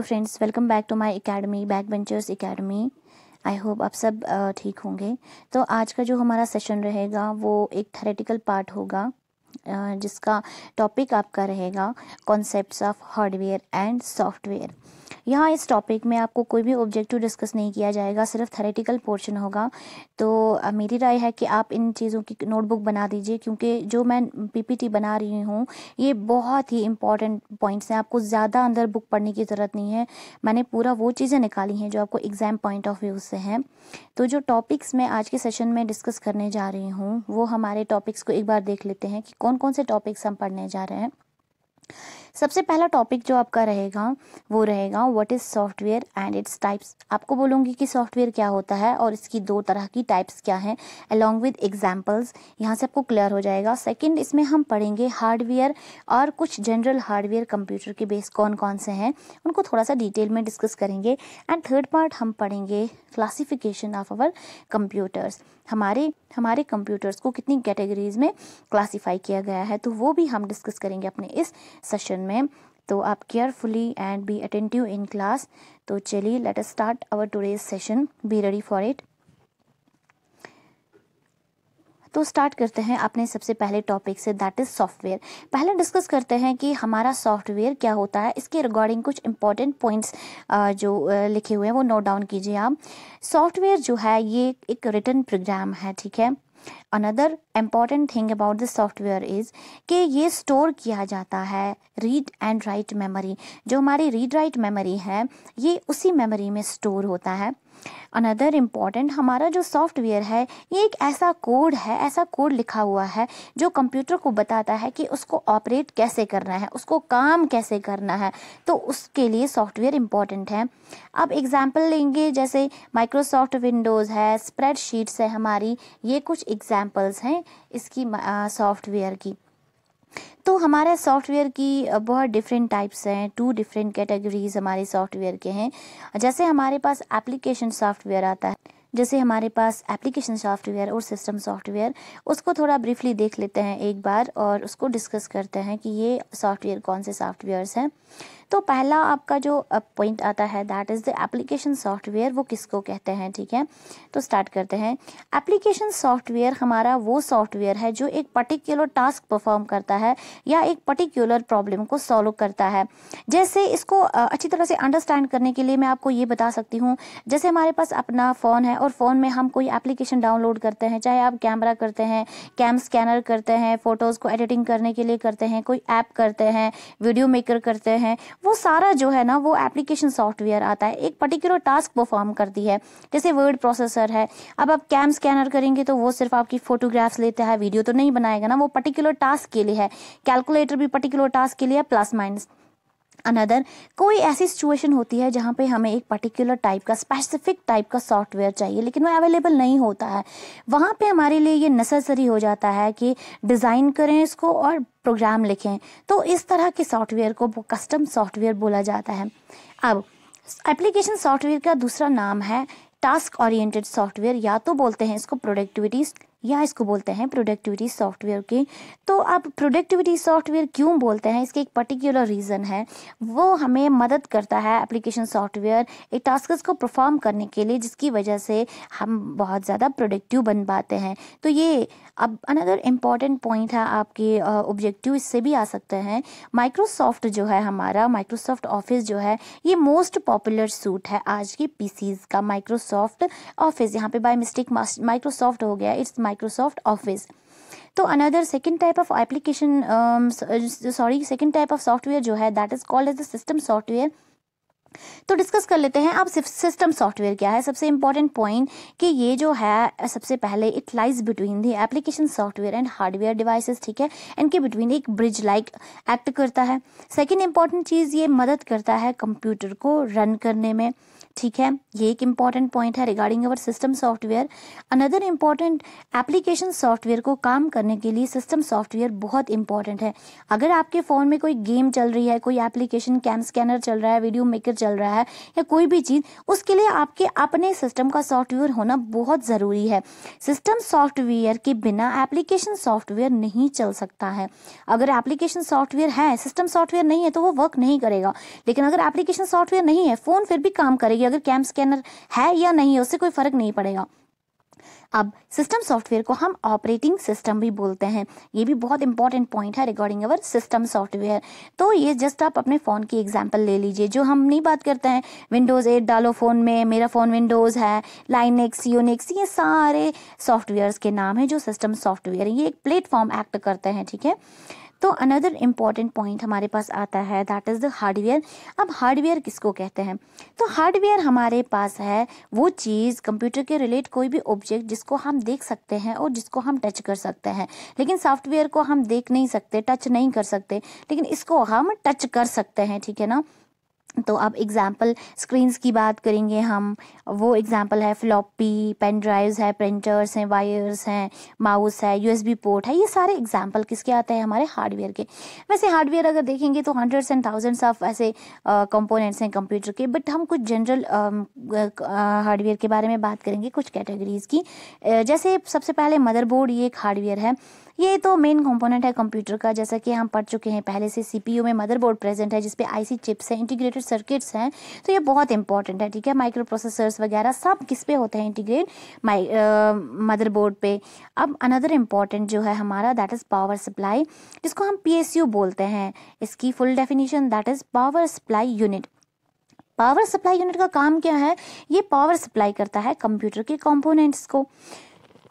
hello friends welcome back to my academy back benchers academy I hope आप सब ठीक होंगे तो आज का जो हमारा सेशन रहेगा वो एक थेरेटिकल पार्ट होगा जिसका टॉपिक आपका रहेगा concepts of hardware and software यहाँ इस टॉपिक में आपको कोई भी ऑब्जेक्टिव डिस्कस नहीं किया जाएगा सिर्फ थेरेटिकल पोर्शन होगा तो मेरी राय है कि आप इन चीज़ों की नोटबुक बना दीजिए क्योंकि जो मैं पीपीटी बना रही हूँ ये बहुत ही इंपॉर्टेंट पॉइंट्स हैं आपको ज़्यादा अंदर बुक पढ़ने की ज़रूरत नहीं है मैंने पूरा वो चीज़ें निकाली हैं जो आपको एग्ज़ाम पॉइंट ऑफ व्यू से हैं तो जो टॉपिक्स मैं आज के सेशन में डिस्कस करने जा रही हूँ वो हमारे टॉपिक्स को एक बार देख लेते हैं कि कौन कौन से टॉपिक्स हम पढ़ने जा रहे हैं सबसे पहला टॉपिक जो आपका रहेगा वो रहेगा what is software and its types आपको बोलूँगी कि सॉफ्टवेयर क्या होता है और इसकी दो तरह की टाइप्स क्या हैं अलॉन्ग विद एग्जाम्पल्स यहाँ से आपको क्लियर हो जाएगा सेकेंड इसमें हम पढ़ेंगे हार्डवेयर और कुछ जनरल हार्डवेयर कंप्यूटर के बेस कौन कौन से हैं उनको थोड़ा सा डिटेल में डिस्कस करेंगे एंड थर्ड पार्ट हम पढ़ेंगे क्लासिफिकेशन ऑफ आवर कंप्यूटर्स हमारे हमारे कंप्यूटर्स को कितनी कैटेगरीज में क्लासीफाई किया गया है तो वो भी हम डिस्कस करेंगे अपने इस सेशन सेशन में तो आप carefully and be attentive in class तो चलिए let us start our today session be ready for it तो स्टार्ट करते हैं अपने सबसे पहले टॉपिक से दैट इज सॉफ्टवेयर पहले डिस्कस करते हैं कि हमारा सॉफ्टवेयर क्या होता है इसके रिगार्डिंग कुछ इंपॉर्टेंट पॉइंट्स जो लिखे हुए हैं वो नोट डाउन कीजिए आप सॉफ्टवेयर जो है ये एक रिटर्न प्रोग्राम है ठीक है another important thing about this software is कि ये स्टोर किया जाता है रीड एंड राइट मेमोरी जो हमारी रीड राइट मेमोरी है ये उसी मेमोरी में स्टोर होता है अनदर इम्पॉर्टेंट हमारा जो सॉफ्टवेयर है ये एक ऐसा कोड है ऐसा कोड लिखा हुआ है जो कंप्यूटर को बताता है कि उसको ऑपरेट कैसे करना है उसको काम कैसे करना है तो उसके लिए सॉफ्टवेयर इम्पॉर्टेंट है अब एग्जाम्पल लेंगे जैसे माइक्रोसॉफ्ट विंडोज़ है स्प्रेडशीट्स है हमारी ये कुछ एग्जाम्पल्स हैं इसकी सॉफ्टवेयर की तो हमारे सॉफ्टवेयर की बहुत डिफरेंट टाइप्स हैं टू डिफरेंट कैटेगरीज हमारे सॉफ्टवेयर के हैं जैसे हमारे पास एप्लीकेशन सॉफ्टवेयर आता है जैसे हमारे पास एप्लीकेशन सॉफ्टवेयर और सिस्टम सॉफ्टवेयर उसको थोड़ा ब्रीफली देख लेते हैं एक बार और उसको डिस्कस करते हैं कि ये सॉफ्टवेयर कौन से सॉफ्टवेयर्स हैं तो पहला आपका जो पॉइंट आता है that is the application software वो किसको कहते हैं ठीक है तो स्टार्ट करते हैं एप्लीकेशन सॉफ्टवेयर हमारा वो सॉफ्टवेयर है जो एक पर्टिकुलर टास्क परफॉर्म करता है या एक पर्टिकुलर प्रॉब्लम को सॉल्व करता है जैसे इसको अच्छी तरह से अंडरस्टैंड करने के लिए मैं आपको ये बता सकती हूँ जैसे हमारे पास अपना फ़ोन है और फ़ोन में हम कोई एप्लीकेशन डाउनलोड करते हैं चाहे आप कैमरा करते हैं कैम स्कैनर करते हैं फ़ोटोज़ को एडिटिंग करने के लिए करते हैं कोई ऐप करते हैं वीडियो मेकर करते हैं वो सारा जो है ना वो एप्लीकेशन सॉफ्टवेयर आता है एक पर्टिकुलर टास्क परफॉर्म करती है जैसे वर्ड प्रोसेसर है अब आप कैम स्कैनर करेंगे तो वो सिर्फ आपकी फोटोग्राफ्स लेता है वीडियो तो नहीं बनाएगा ना वो पर्टिकुलर टास्क के लिए है कैलकुलेटर भी पर्टिकुलर टास्क के लिए है प्लस माइनस अनदर कोई ऐसी सिचुएशन होती है जहाँ पे हमें एक पर्टिकुलर टाइप का स्पेसिफिक टाइप का सॉफ्टवेयर चाहिए लेकिन वह अवेलेबल नहीं होता है वहाँ पे हमारे लिए ये नेसेसरी हो जाता है कि डिज़ाइन करें इसको और प्रोग्राम लिखें तो इस तरह के सॉफ्टवेयर को कस्टम सॉफ्टवेयर बोला जाता है अब एप्लीकेशन सॉफ्टवेयर का दूसरा नाम है टास्क ओरिएंटेड सॉफ्टवेयर या तो बोलते हैं इसको प्रोडक्टिविटी या इसको बोलते हैं प्रोडक्टिविटी सॉफ्टवेयर के तो अब प्रोडक्टिविटी सॉफ्टवेयर क्यों बोलते हैं इसके एक पर्टिकुलर रीज़न है वो हमें मदद करता है एप्लीकेशन सॉफ्टवेयर एक टास्क को परफॉर्म करने के लिए जिसकी वजह से हम बहुत ज़्यादा प्रोडक्टिव बन पाते हैं तो ये अब अनदर इम्पॉर्टेंट पॉइंट है आपके ऑब्जेक्टिव इससे भी आ सकते हैं माइक्रोसॉफ्ट जो है हमारा माइक्रोसॉफ्ट ऑफिस जो है ये मोस्ट पॉपुलर सूट है आज के पीसीज का माइक्रोसॉफ्ट ऑफिस यहाँ पे बाय मिस्टेक माइक्रोसॉफ्ट हो गया इट्स माइक्रोसॉफ्ट ऑफिस तो another second type of application sorry second type of software जो है that is called as the system software तो डिस्कस कर लेते हैं अब सिस्टम सॉफ्टवेयर क्या है सबसे इंपॉर्टेंट पॉइंट कि ये जो है सबसे पहले it lies between the application software and hardware devices ठीक है इनके बिटवीन एक ब्रिज लाइक एक्ट करता है सेकंड इंपॉर्टेंट चीज़ ये मदद करता है कंप्यूटर को रन करने में ठीक है ये एक इम्पॉर्टेंट पॉइंट है regarding our system software another important application software को काम करने के लिए सिस्टम सॉफ्टवेयर बहुत इंपॉर्टेंट है अगर आपके फ़ोन में कोई गेम चल रही है कोई एप्लीकेशन कैम स्कैनर चल रहा है वीडियो मेकर चल चल रहा है या कोई भी चीज़ उसके लिए आपके अपने सिस्टम का सॉफ्टवेयर होना बहुत ज़रूरी है सिस्टम सॉफ्टवेयर के बिना एप्लीकेशन सॉफ्टवेयर नहीं चल सकता है अगर एप्लीकेशन सॉफ्टवेयर है सिस्टम सॉफ्टवेयर नहीं है तो वो वर्क नहीं करेगा लेकिन अगर एप्लीकेशन सॉफ्टवेयर नहीं है फ़ोन फिर भी काम करेगी अगर कैम स्कैनर है या नहीं है उससे कोई फ़र्क नहीं पड़ेगा अब सिस्टम सॉफ्टवेयर को हम ऑपरेटिंग सिस्टम भी बोलते हैं ये भी बहुत इंपॉर्टेंट पॉइंट है रिगार्डिंग अवर सिस्टम सॉफ्टवेयर तो ये जस्ट आप अपने फ़ोन की एग्जाम्पल ले लीजिए जो हम नहीं बात करते हैं विंडोज़ एट डालो फ़ोन में मेरा फ़ोन विंडोज़ है लाइनिक्स यूनिक्स ये सारे सॉफ्टवेयर के नाम है जो सिस्टम सॉफ्टवेयर ये एक प्लेटफॉर्म एक्ट करते हैं ठीक है तो अनदर इम्पॉर्टेंट पॉइंट हमारे पास आता है दैट इज़ द हार्डवेयर अब हार्डवेयर किसको कहते हैं तो हार्डवेयर हमारे पास है वो चीज़ कंप्यूटर के रिलेट कोई भी ऑब्जेक्ट जिसको हम देख सकते हैं और जिसको हम टच कर सकते हैं लेकिन सॉफ्टवेयर को हम देख नहीं सकते टच नहीं कर सकते लेकिन इसको हम टच कर सकते हैं ठीक है ना तो अब एग्ज़ाम्पल स्क्रीन्स की बात करेंगे हम वो एग्ज़ाम्पल है फ्लॉपी पेन ड्राइव्स है प्रिंटर्स हैं वायर्स हैं माउस है यूएसबी पोर्ट है ये सारे एग्ज़ाम्पल किसके आते हैं हमारे हार्डवेयर के वैसे हार्डवेयर अगर देखेंगे तो हंड्रेड्स एंड थाउजेंड्स ऑफ ऐसे कंपोनेंट्स हैं कंप्यूटर के बट हम कुछ जनरल हार्डवेयर के बारे में बात करेंगे कुछ कैटेगरीज़ की जैसे सबसे पहले मदरबोर्ड ये एक हार्डवेयर है ये तो मेन कंपोनेंट है कंप्यूटर का जैसा कि हम पढ़ चुके हैं पहले से सीपीयू में मदरबोर्ड प्रेजेंट है जिसपे आईसी चिप्स है इंटीग्रेटेड फिर सर्किट्स हैं तो ये बहुत इंपॉर्टेंट है ठीक है माइक्रो प्रोसेसर्स वगैरह सब किस पे होते हैं इंटीग्रेट माइ मदरबोर्ड पे अब अनदर इम्पॉर्टेंट जो है हमारा दैट इज़ पावर सप्लाई जिसको हम पी बोलते हैं इसकी full definition that is power supply unit power supply unit का काम क्या है ये पावर सप्लाई करता है कंप्यूटर के कंपोनेंट्स को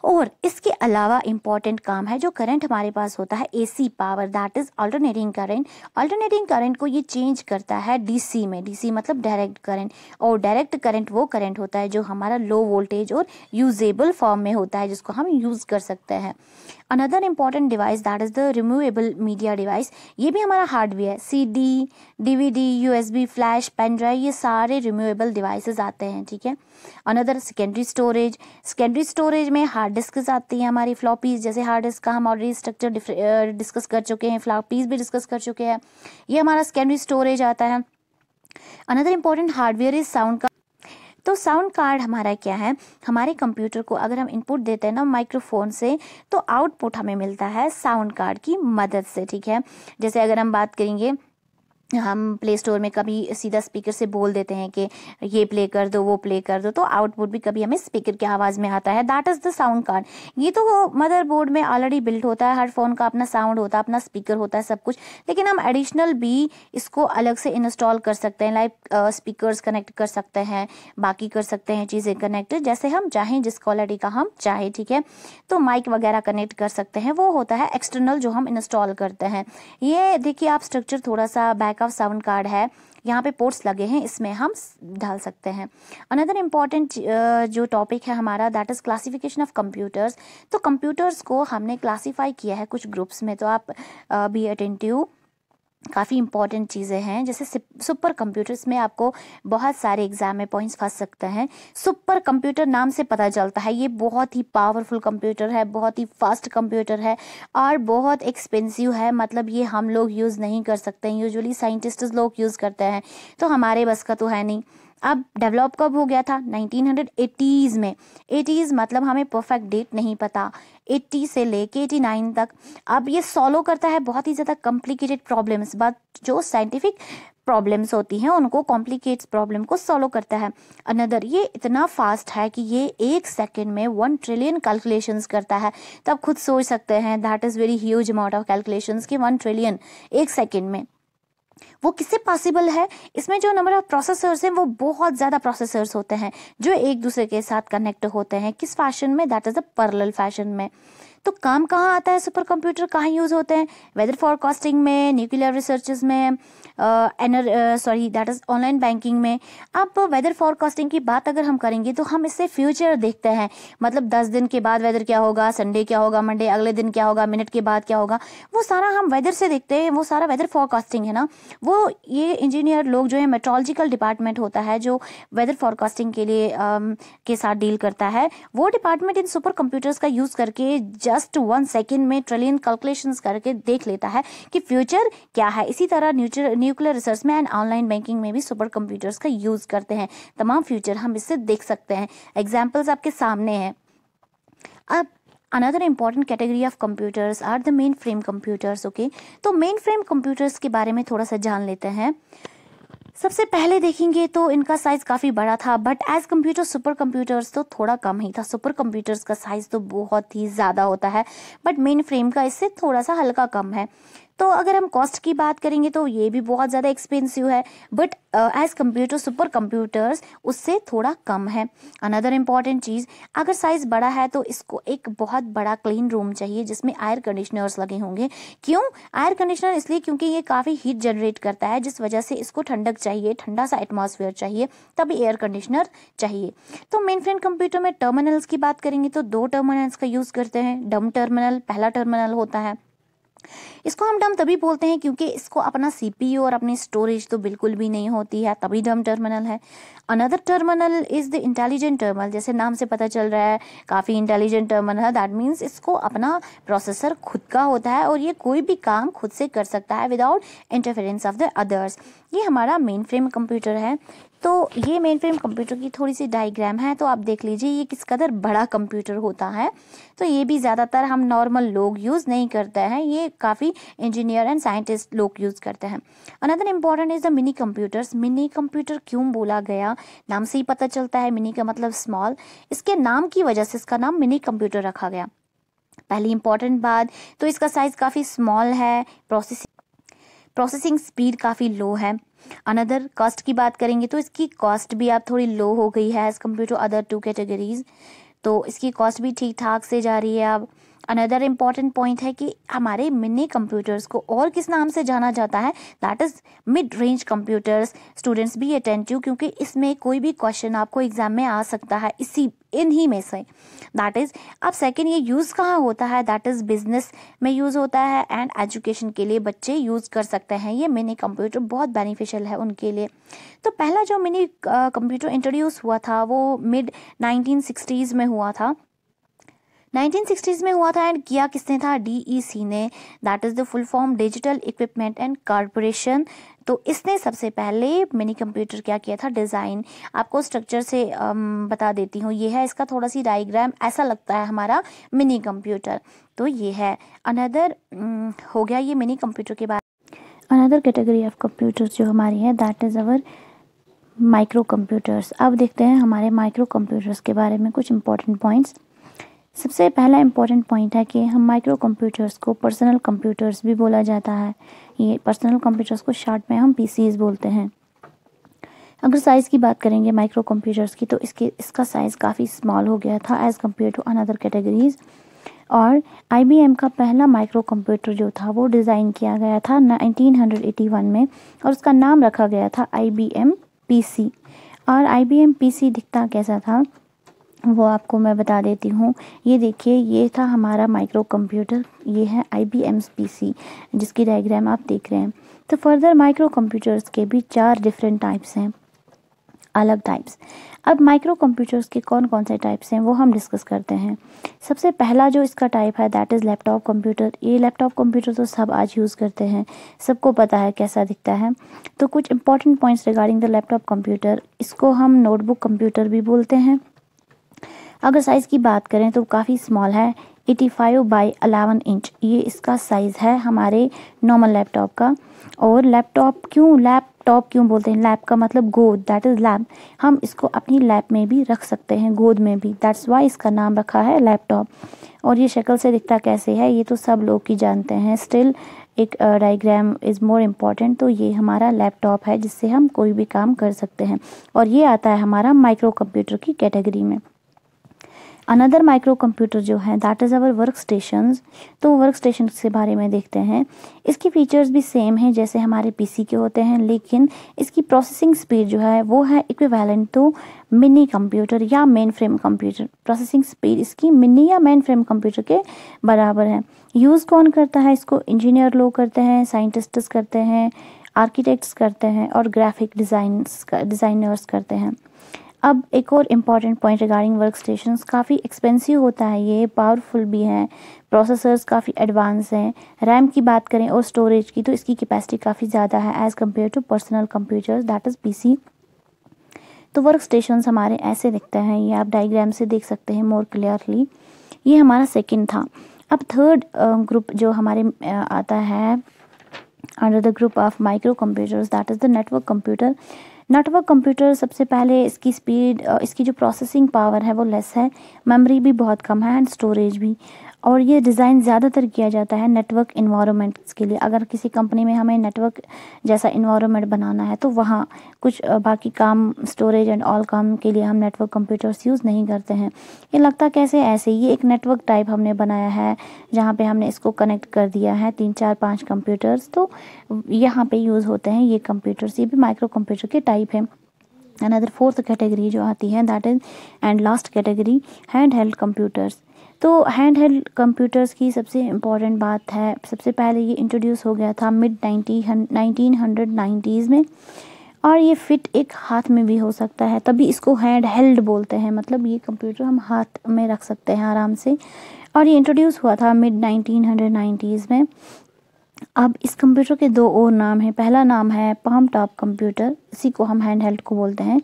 और इसके अलावा इम्पॉर्टेंट काम है जो करंट हमारे पास होता है AC power that is alternating current alternating current को ये चेंज करता है डीसी में डीसी मतलब डायरेक्ट करंट और डायरेक्ट करंट वो करंट होता है जो हमारा लो वोल्टेज और यूजेबल फॉर्म में होता है जिसको हम यूज़ कर सकते हैं another important device that is the removable media device ये भी हमारा hardware C D D V D U S B flash pen drive ये सारे रिमूवेबल डिवाइसेज आते हैं ठीक है another secondary storage secondary storage में हार्ड डिस्क आती हैं हमारी फ्लॉपीज जैसे हार्ड डिस्क का हम ऑलरेडी स्ट्रक्चर डिस्कस कर चुके हैं फ्लॉपीज भी डिस्कस कर चुके हैं ये हमारा सेकेंडरी स्टोरेज आता है another important hardware is sound तो साउंड कार्ड हमारा क्या है हमारे कंप्यूटर को अगर हम इनपुट देते हैं ना माइक्रोफोन से तो आउटपुट हमें मिलता है साउंड कार्ड की मदद से ठीक है जैसे अगर हम बात करेंगे हम प्ले स्टोर में कभी सीधा स्पीकर से बोल देते हैं कि ये प्ले कर दो वो प्ले कर दो तो आउटपुट भी कभी हमें स्पीकर की आवाज़ में आता है that is the sound card ये तो मदरबोर्ड में ऑलरेडी बिल्ट होता है हर फ़ोन का अपना साउंड होता है अपना स्पीकर होता है सब कुछ लेकिन हम एडिशनल भी इसको अलग से इंस्टॉल कर सकते हैं लाइक स्पीकर कनेक्ट कर सकते हैं बाकी कर सकते हैं चीज़ें कनेक्ट जैसे हम चाहें जिस क्वालिटी का हम चाहें ठीक है तो माइक वगैरह कनेक्ट कर सकते हैं वो होता है एक्सटर्नल जो हम इंस्टॉल करते हैं ये देखिए आप स्ट्रक्चर थोड़ा सा बैक बैकअप साउंड कार्ड है यहाँ पे पोर्ट्स लगे हैं इसमें हम डाल सकते हैं अनदर इम्पॉर्टेंट जो टॉपिक है हमारा that is classification of computers तो कंप्यूटर्स को हमने क्लासीफाई किया है कुछ ग्रुप्स में तो आप बी अटेंटिव काफ़ी इंपॉर्टेंट चीज़ें हैं जैसे सुपर कंप्यूटर्स में आपको बहुत सारे एग्जाम में पॉइंट्स फंस सकते हैं सुपर कंप्यूटर नाम से पता चलता है ये बहुत ही पावरफुल कंप्यूटर है बहुत ही फास्ट कंप्यूटर है और बहुत एक्सपेंसिव है मतलब ये हम लोग यूज़ नहीं कर सकते हैं यूजुअली साइंटिस्ट लोग यूज़ करते हैं तो हमारे बस का तो है नहीं अब डेवलप कब हो गया था 1980s में 80s मतलब हमें परफेक्ट डेट नहीं पता 80 से लेके 89 तक अब ये सॉल्व करता है बहुत ही ज़्यादा कॉम्प्लिकेटेड प्रॉब्लम्स बट जो साइंटिफिक प्रॉब्लम्स होती हैं उनको कॉम्प्लिकेट्स प्रॉब्लम को सॉल्व करता है अनदर ये इतना फास्ट है कि ये एक सेकेंड में वन ट्रिलियन कैलकुलेशंस करता है तो खुद सोच सकते हैं that is very huge amount of calculations की वन ट्रिलियन एक सेकेंड में वो किससे पॉसिबल है इसमें जो नंबर ऑफ प्रोसेसर्स हैं वो बहुत ज़्यादा प्रोसेसर्स होते हैं जो एक दूसरे के साथ कनेक्ट होते हैं किस फैशन में that is a parallel fashion में तो काम कहाँ आता है सुपर कंप्यूटर कहाँ यूज़ होते हैं वेदर फॉरकास्टिंग में न्यूक्लियर रिसर्च में एनर sorry that is online banking में अब वेदर फॉरकास्टिंग की बात अगर हम करेंगे तो हम इससे फ्यूचर देखते हैं मतलब दस दिन के बाद वेदर क्या होगा संडे क्या होगा मंडे अगले दिन क्या होगा मिनट के बाद क्या होगा वो सारा हम वेदर से देखते हैं वो सारा वेदर फॉरकास्टिंग है ना वो ये इंजीनियर लोग जो है मेट्रोलॉजिकल डिपार्टमेंट होता है जो वेदर फॉरकास्टिंग के लिए आ, के साथ डील करता है वो डिपार्टमेंट इन सुपर कंप्यूटर्स का यूज़ करके जस्ट वन सेकेंड में ट्रिलियन कैलकुलेशन करके देख लेता है कि फ्यूचर क्या है इसी तरह न्यूक्लियर रिसर्च में एंड ऑनलाइन बैंकिंग में भी सुपर कंप्यूटर्स का यूज करते हैं तमाम फ्यूचर हम इससे देख सकते हैं एग्जाम्पल्स आपके सामने हैं अब another important category of computers are the mainframe computers okay तो मेन फ्रेम कंप्यूटर्स के बारे में थोड़ा सा जान लेते हैं सबसे पहले देखेंगे तो इनका साइज काफी बड़ा था but as computer super computers तो थोड़ा कम ही था सुपर कंप्यूटर्स का साइज तो बहुत ही ज्यादा होता है बट मेन फ्रेम का इससे थोड़ा सा हल्का कम है तो अगर हम कॉस्ट की बात करेंगे तो ये भी बहुत ज़्यादा एक्सपेंसिव है but as compare to super computers उससे थोड़ा कम है अनदर इम्पॉर्टेंट चीज़ अगर साइज़ बड़ा है तो इसको एक बहुत बड़ा क्लीन रूम चाहिए जिसमें एयर कंडीशनर्स लगे होंगे क्यों एयर कंडीशनर इसलिए क्योंकि ये काफ़ी हीट जनरेट करता है जिस वजह से इसको ठंडक चाहिए ठंडा सा एटमोसफेयर चाहिए तभी एयर कंडीशनर चाहिए तो मेन फ्रेंड कंप्यूटर में टर्मिनल्स की बात करेंगे तो दो टर्मिनल्स का यूज़ करते हैं डम टर्मिनल पहला टर्मिनल होता है इसको हम डम तभी बोलते हैं क्योंकि इसको अपना सीपीयू और अपनी स्टोरेज तो बिल्कुल भी नहीं होती है तभी डम टर्मिनल है another terminal is the intelligent terminal जैसे नाम से पता चल रहा है काफ़ी इंटेलिजेंट टर्मिनल है दैट मीन्स इसको अपना प्रोसेसर खुद का होता है और ये कोई भी काम खुद से कर सकता है without interference of the others ये हमारा मेन फ्रेम कंप्यूटर है तो ये मेन फ्रेम कंप्यूटर की थोड़ी सी डायग्राम है तो आप देख लीजिए ये किस कदर बड़ा कंप्यूटर होता है तो ये भी ज़्यादातर हम नॉर्मल लोग यूज़ नहीं करते हैं ये काफ़ी इंजीनियर एंड साइंटिस्ट लोग यूज़ करते हैं another important is the mini computers mini computer क्यों बोला गया नाम से ही पता चलता है मिनी का मतलब स्मॉल इसके नाम की वजह से इसका नाम मिनी कंप्यूटर रखा गया पहली इंपॉर्टेंट बात तो इसका साइज काफ़ी स्मॉल है प्रोसेसिंग प्रोसेसिंग स्पीड काफ़ी लो है अनदर कॉस्ट की बात करेंगे तो इसकी कॉस्ट भी आप थोड़ी लो हो गई है as compare to other two categories तो इसकी कॉस्ट भी ठीक ठाक से जा रही है अब अनदर इम्पॉर्टेंट पॉइंट है कि हमारे मिनी कंप्यूटर्स को और किस नाम से जाना जाता है that is mid range computers students भी अटेंटिव क्योंकि इसमें कोई भी क्वेश्चन आपको एग्जाम में आ सकता है इसी इन्हीं में से दैट इज़ अब सेकेंड ये यूज़ कहाँ होता है दैट इज़ बिजनेस में यूज़ होता है एंड एजुकेशन के लिए बच्चे यूज़ कर सकते हैं ये मिनी कंप्यूटर बहुत बेनिफिशियल है उनके लिए तो पहला जो मिनी कंप्यूटर इंट्रोड्यूस हुआ था वो मिड नाइनटीन में हुआ था 1960s में हुआ था एंड किया किसने था डीईसी e ने that is the full form digital equipment and corporation तो इसने सबसे पहले मिनी कंप्यूटर क्या किया था डिज़ाइन आपको स्ट्रक्चर से um, बता देती हूँ ये है इसका थोड़ा सी डायग्राम ऐसा लगता है हमारा मिनी कंप्यूटर तो ये है अनदर mm, हो गया ये मिनी कंप्यूटर के बारे अनदर कैटेगरी ऑफ कंप्यूटर जो हमारी है that is our micro computers अब देखते हैं हमारे माइक्रो कंप्यूटर्स के बारे में कुछ इंपॉर्टेंट पॉइंट्स सबसे पहला इम्पॉर्टेंट पॉइंट है कि हम माइक्रो कंप्यूटर्स को पर्सनल कंप्यूटर्स भी बोला जाता है ये पर्सनल कंप्यूटर्स को शार्ट में हम पी बोलते हैं अगर साइज़ की बात करेंगे माइक्रो कंप्यूटर्स की तो इसके इसका साइज़ काफ़ी स्मॉल हो गया था as compare to another categories और आईबीएम का पहला माइक्रो कंप्यूटर जो था वो डिज़ाइन किया गया था 1981 में और उसका नाम रखा गया था आईबीएम पीसी और आईबीएम पीसी दिखता कैसा था वो आपको मैं बता देती हूँ ये देखिए ये था हमारा माइक्रो कंप्यूटर ये है आई बी एम पी जिसकी डायग्राम आप देख रहे हैं तो फर्दर माइक्रो कंप्यूटर्स के भी चार डिफरेंट टाइप्स हैं अलग टाइप्स अब माइक्रो कंप्यूटर्स के कौन कौन से टाइप्स हैं वो हम डिस्कस करते हैं सबसे पहला जो इसका टाइप है दैट इज़ लैपटॉप कंप्यूटर ये लैपटॉप कंप्यूटर तो सब आज यूज़ करते हैं सबको पता है कैसा दिखता है तो कुछ important points regarding the laptop computer इसको हम नोटबुक कंप्यूटर भी बोलते हैं अगर साइज़ की बात करें तो काफ़ी स्मॉल है 85 फाइव बाई अलेवन इंच ये इसका साइज़ है हमारे नॉर्मल लैपटॉप का और लैपटॉप क्यों लैपटॉप क्यों बोलते हैं लैप का मतलब गोद दैट इज़ लैप हम इसको अपनी लैप में भी रख सकते हैं गोद में भी दैट्स वाई इसका नाम रखा है लैपटॉप और ये शक्ल से दिखता कैसे है ये तो सब लोग ही जानते हैं स्टिल एक डाइग्राम इज़ मोर इम्पॉर्टेंट तो ये हमारा लैपटॉप है जिससे हम कोई भी काम कर सकते हैं और ये आता है हमारा माइक्रो कंप्यूटर की कैटेगरी में अनदर माइक्रो कंप्यूटर जो है that is our workstation तो वर्क स्टेशन के बारे में देखते हैं इसके फीचर्स भी सेम हैं जैसे हमारे पीसी के होते हैं लेकिन इसकी प्रोसेसिंग स्पीड जो है वो है इक्विवेलेंट टू मिनी कंप्यूटर या mainframe computer processing speed इसकी मिनी या मेन फ्रेम कंप्यूटर के बराबर है यूज़ कौन करता है इसको इंजीनियर लोग करते हैं साइंटिस्ट्स करते हैं आर्किटेक्ट्स करते हैं और ग्राफिक डिज़ाइन डिज़ाइनर्स करते हैं अब एक और important point regarding workstation काफ़ी एक्सपेंसिव होता है ये पावरफुल भी हैं प्रोसेसर्स काफ़ी एडवांस हैं रैम की बात करें और स्टोरेज की तो इसकी कैपेसिटी काफ़ी ज़्यादा है as compare to personal computers that is PC तो वर्क स्टेशन हमारे ऐसे दिखते हैं ये आप डाइग्राम से देख सकते हैं मोर क्लियरली ये हमारा सेकेंड था अब थर्ड ग्रुप जो हमारे आता है under the group of micro computers that is the network computer network computer सबसे पहले इसकी स्पीड इसकी जो प्रोसेसिंग पावर है वो लेस है मेमोरी भी बहुत कम है एंड स्टोरेज भी और ये डिज़ाइन ज़्यादातर किया जाता है नेटवर्क इन्वायरमेंट्स के लिए अगर किसी कंपनी में हमें नेटवर्क जैसा इन्वायरमेंट बनाना है तो वहाँ कुछ बाकी काम स्टोरेज एंड ऑल काम के लिए हम नेटवर्क कंप्यूटर्स यूज़ नहीं करते हैं ये लगता कैसे ऐसे ये एक नेटवर्क टाइप हमने बनाया है जहाँ पर हमने इसको कनेक्ट कर दिया है तीन चार पाँच कंप्यूटर्स तो यहाँ पर यूज़ होते हैं ये कंप्यूटर्स ये भी माइक्रो कंप्यूटर के टाइप हैं अनदर फोर्थ कैटेगरी जो आती है that is and last category handheld computers तो हैंड हेल्ड कंप्यूटर्स की सबसे इम्पॉर्टेंट बात है सबसे पहले ये इंट्रोड्यूस हो गया था mid ninety nineteen hundred nineties में और ये फिट एक हाथ में भी हो सकता है तभी इसको हैंड हेल्ड बोलते हैं मतलब ये कंप्यूटर हम हाथ में रख सकते हैं आराम से और ये इंट्रोड्यूस हुआ था मिड नाइनटीन हंड्रेड नाइन्टीज़ में अब इस कंप्यूटर के दो और नाम हैं पहला नाम है पाम टॉप कंप्यूटर इसी को हम हैंड हेल्ड को बोलते हैं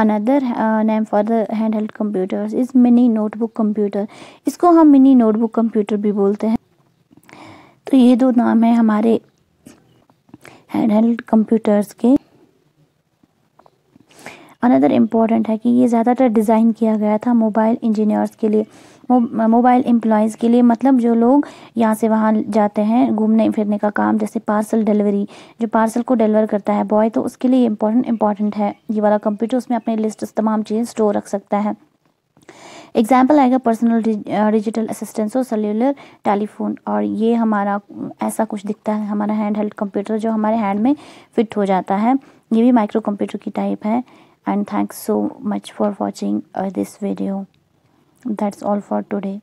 another name for the handheld computers is mini notebook computer इसको हम मिनी नोटबुक कंप्यूटर भी बोलते हैं तो ये दो नाम है हमारे हैंड हेल्ड कंप्यूटर्स के अनदर इम्पॉर्टेंट है कि ये ज़्यादातर डिज़ाइन किया गया था मोबाइल इंजीनियर्स के लिए मोबाइल एम्प्लॉयज़ के लिए मतलब जो लोग यहाँ से वहाँ जाते हैं घूमने फिरने का काम जैसे पार्सल डिलीवरी जो पार्सल को डिलीवर करता है बॉय तो उसके लिए इम्पोर्टेंट इम्पॉर्टेंट है ये वाला कंप्यूटर उसमें अपने लिस्ट तमाम चीज़ें स्टोर रख सकता है एग्जाम्पल आएगा पर्सनल डिजिटल असिस्टेंस और सेल्यूलर टेलीफोन और ये हमारा ऐसा कुछ दिखता है हमारा हैंड हेल्ड कंप्यूटर जो हमारे हैंड में फिट हो जाता है ये भी माइक्रो कंप्यूटर की टाइप है and thanks so much for watching uh, this video that's all for today